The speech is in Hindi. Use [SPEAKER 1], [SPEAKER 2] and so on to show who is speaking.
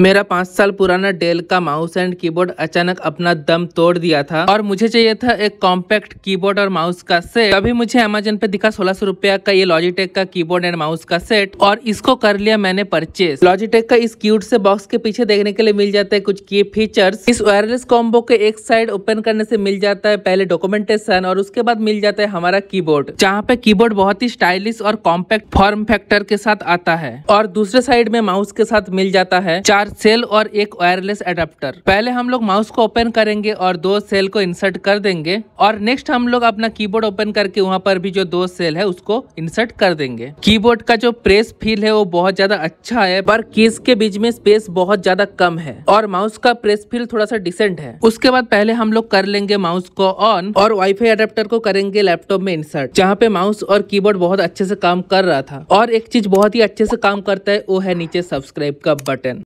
[SPEAKER 1] मेरा पाँच साल पुराना डेल का माउस एंड कीबोर्ड अचानक अपना दम तोड़ दिया था और मुझे चाहिए था एक कॉम्पैक्ट कीबोर्ड और माउस का सेट अभी मुझे अमेजन पे दिखा सोलह सौ रुपया का ये लॉजिटेक का कीबोर्ड एंड माउस का सेट और इसको कर लिया मैंने परचेज लॉजिटेक का इस क्यूट से बॉक्स के पीछे देखने के लिए मिल जाता है कुछ की फीचर्स इस वायरलेस कॉम्बो के एक साइड ओपन करने से मिल जाता है पहले डॉक्यूमेंटेशन और उसके बाद मिल जाता है हमारा बोर्ड जहाँ पे बोर्ड बहुत ही स्टाइलिश और कॉम्पैक्ट फॉर्म फैक्टर के साथ आता है और दूसरे साइड में माउस के साथ मिल जाता है चार चार सेल और एक वायरलेस एडाप्टर पहले हम लोग माउस को ओपन करेंगे और दो सेल को इंसर्ट कर देंगे और नेक्स्ट हम लोग अपना कीबोर्ड ओपन करके वहाँ पर भी जो दो सेल है उसको इंसर्ट कर देंगे कीबोर्ड का जो प्रेस फील है वो बहुत ज्यादा अच्छा है पर कीज के बीच में स्पेस बहुत ज्यादा कम है और माउस का प्रेस फील थोड़ा सा डिसेंट है उसके बाद पहले हम लोग कर लेंगे माउस को ऑन और वाईफाई अडेप्टर को करेंगे लैपटॉप में इंसर्ट जहाँ पे माउस और कीबोर्ड बहुत अच्छे से काम कर रहा था और एक चीज बहुत ही अच्छे से काम करता है वो है नीचे सब्सक्राइब का बटन